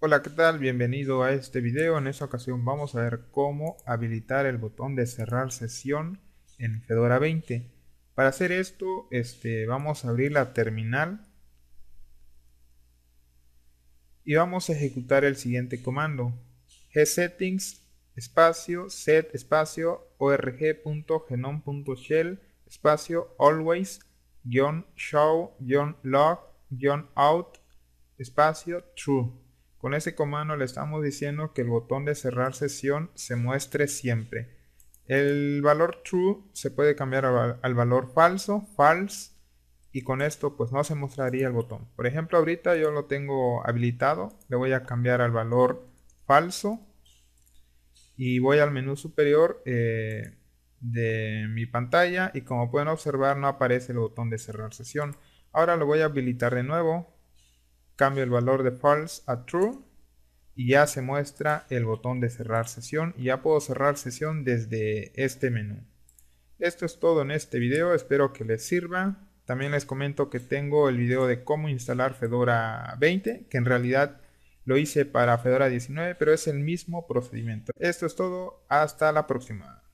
Hola, ¿qué tal? Bienvenido a este video. En esta ocasión vamos a ver cómo habilitar el botón de cerrar sesión en Fedora 20. Para hacer esto, este, vamos a abrir la terminal y vamos a ejecutar el siguiente comando. gsettings espacio set espacio org.genom.shell espacio always show log out espacio true con ese comando le estamos diciendo que el botón de cerrar sesión se muestre siempre. El valor true se puede cambiar al valor falso, false, y con esto pues no se mostraría el botón. Por ejemplo, ahorita yo lo tengo habilitado, le voy a cambiar al valor falso y voy al menú superior eh, de mi pantalla y como pueden observar no aparece el botón de cerrar sesión. Ahora lo voy a habilitar de nuevo, Cambio el valor de false a true y ya se muestra el botón de cerrar sesión. Y ya puedo cerrar sesión desde este menú. Esto es todo en este video, espero que les sirva. También les comento que tengo el video de cómo instalar Fedora 20, que en realidad lo hice para Fedora 19, pero es el mismo procedimiento. Esto es todo, hasta la próxima.